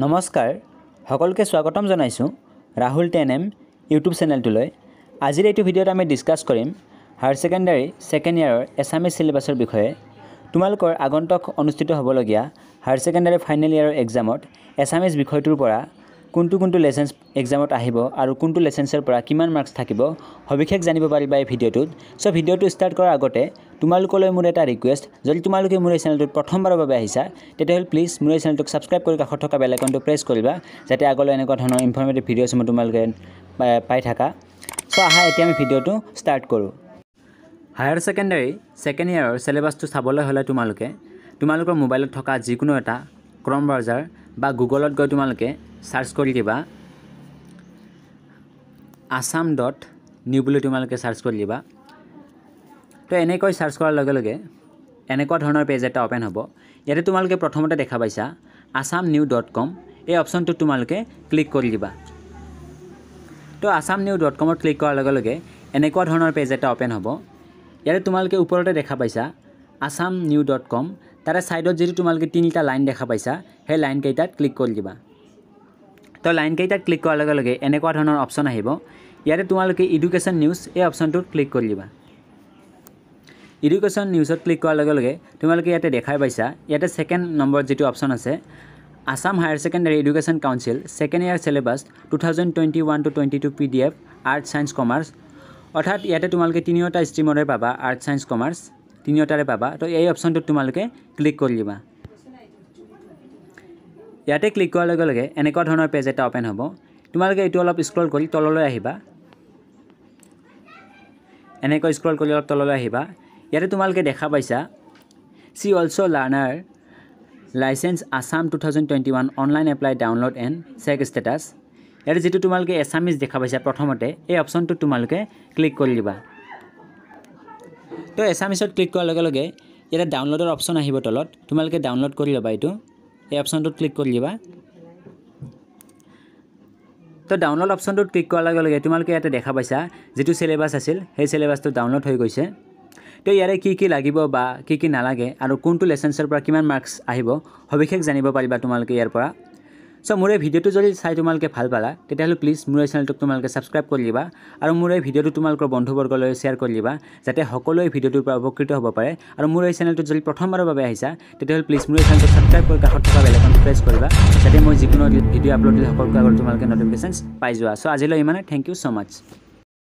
নমস্কাৰ সকলোকে স্বাগতম জনাইছোঁ ৰাহুল টেন এম ইউটিউব চেনেলটোলৈ আজিৰ এইটো ভিডিঅ'ত আমি ডিছকাছ কৰিম হায়াৰ ছেকেণ্ডাৰী ছেকেণ্ড ইয়াৰৰ এছামিজ ছিলেবাছৰ বিষয়ে তোমালোকৰ আগন্তক অনুষ্ঠিত হ'বলগীয়া হায়াৰ ছেকেণ্ডাৰী ফাইনেল ইয়াৰৰ এক্সামত এছামিজ বিষয়টোৰ পৰা কোনটো কোনটো লেচেঞ্চ এক্সামত আহিব আৰু কোনটো লেচেঞ্চৰ পৰা কিমান মাৰ্কছ থাকিব সবিশেষ জানিব পাৰিবা এই ভিডিঅ'টোত চ' ভিডিঅ'টো ষ্টাৰ্ট কৰাৰ আগতে তোমালোকলৈ মোৰ এটা ৰিকুৱেষ্ট যদি তোমালোকে মোৰ এই চেনেলটোত প্ৰথমবাৰৰ বাবে আহিছা তেতিয়াহ'লে প্লিজ মোৰ এই চেনেলটোক ছাবস্ক্ৰাইব কৰি কাষত থকা বেলেগনটো প্ৰেছ কৰিবা যাতে আগলৈ এনেকুৱা ধৰণৰ ইনফৰ্মেটিভ ভিডিঅ'চসমূহ তোমালোকে পাই থাকা চ' আহা এতিয়া আমি ভিডিঅ'টো ষ্টাৰ্ট কৰোঁ হায়াৰ ছেকেণ্ডেৰী ছেকেণ্ড ইয়াৰৰ চেলেবাছটো চাবলৈ হ'লে তোমালোকে তোমালোকৰ মোবাইলত থকা যিকোনো এটা ক্ৰম ব্ৰাউজাৰ বা গুগলত গৈ তোমালোকে চাৰ্চ কৰি দিবা আছাম ডট নিউ বুলি তোমালোকে চাৰ্চ কৰি দিবা তো এনেকৈ চাৰ্চ কৰাৰ লগে লগে এনেকুৱা ধৰণৰ পেজ এটা অ'পেন হ'ব ইয়াতে তোমালোকে প্ৰথমতে দেখা পাইছা আছাম নিউ ডট কম এই অপশ্যনটোত তোমালোকে ক্লিক কৰি দিবা তো আছাম নিউ ডট কমত ক্লিক কৰাৰ লগে লগে এনেকুৱা ধৰণৰ পেজ এটা অ'পেন হ'ব ইয়াতে তোমালোকে ওপৰতে দেখা পাইছা আছাম নিউ ডট কম তাৰে ছাইডত যিটো তোমালোকে তিনিটা লাইন দেখা পাইছা সেই লাইনকেইটাত ক্লিক কৰি দিবা তো লাইনকেইটাত ক্লিক কৰাৰ লগে লগে এনেকুৱা ধৰণৰ অপশ্যন আহিব ইয়াতে তোমালোকে ইডুকেশ্যন নিউজ এই অপশ্যনটোত ক্লিক কৰি দিবা ইডুকেশ্যন নিউজত ক্লিক কৰাৰ লগে লগে তোমালোকে ইয়াতে দেখাই পাইছা ইয়াতে ছেকেণ্ড নম্বৰত যিটো অপশ্যন আছে Assam higher secondary education council second year syllabus two thousand twenty one to twenty two P D F art science commerce অৰ্থাৎ ইয়াতে তোমালোকে তিনিওটা ষ্ট্ৰীমৰে পাবা আৰ্ট ছায়েঞ্চ কমাৰ্চ তিনিওটাৰে পাবা তো এই অপশ্যনটোত তোমালোকে ক্লিক কৰি দিবা ইয়াতে ক্লিক কৰাৰ লগে লগে এনেকুৱা ধৰণৰ পেজ এটা অ'পেন হ'ব তোমালোকে এইটো অলপ স্ক্ৰল কৰি তললৈ আহিবা এনেকৈ স্ক্ৰল কৰি অলপ তললৈ আহিবা ইয়াতে তোমালোকে দেখা পাইছা see also' learner licence Assam two thousand twenty one online apply download and check status ইয়াতে যিটো তোমালোকে এছামিজ দেখা পাইছা প্ৰথমতে এই অপশ্যনটোত তোমালোকে ক্লিক কৰি দিবা তো এছামিছত ক্লিক কৰাৰ লগে লগে ইয়াতে ডাউনলোডৰ অপশ্যন আহিব তলত তোমালোকে ডাউনলোড কৰি ল'বা এইটো এই অপশ্যনটোত ক্লিক কৰি দিবা তো ডাউনলোড অপশ্যনটোত ক্লিক কৰাৰ লগে লগে তোমালোকে ইয়াতে দেখা পাইছা যিটো চিলেবাছ আছিল সেই চিলেবাছটো ডাউনলোড হৈ গৈছে তো ইয়াৰে কি কি লাগিব বা কি কি নালাগে আৰু কোনটো লেচনছৰ পৰা কিমান মাৰ্কছ আহিব সবিশেষ জানিব পাৰিবা তোমালোকে ইয়াৰ পৰা চ' মোৰ এই ভিডিঅ'টো যদি চাই তোমালোকে ভাল পালা তেতিয়াহ'লে প্লিজ মোৰ এই চেনেলটোক তোমালোকে ছাবস্ক্ৰাইব কৰি দিবা আৰু মোৰ এই ভিডিঅ'টো তোমালোকৰ বন্ধুবৰ্গলৈ শ্বেয়াৰ কৰি দিবা যাতে সকলোৱে ভিডিঅ'টোৰ পৰা উপকৃত হ'ব পাৰে আৰু মোৰ এই চেনেলটোত যদি প্ৰথমবাৰৰ বাবে আহিছা তেতিয়াহ'লে প্লিজ মোৰ এই চেনেলটো ছাবস্ক্ৰাইব কৰি কাষত থকা বেলেগখন প্ৰেছ কৰিবা যাতে মই যিকোনো ভিডিঅ' আপলোড দিলে সকলোকে আগত তোমালোকে নটিফিকেশ্যন পাই যোৱা চ' আজিলৈ ইমানে থেংক ইউ ছ' মাছ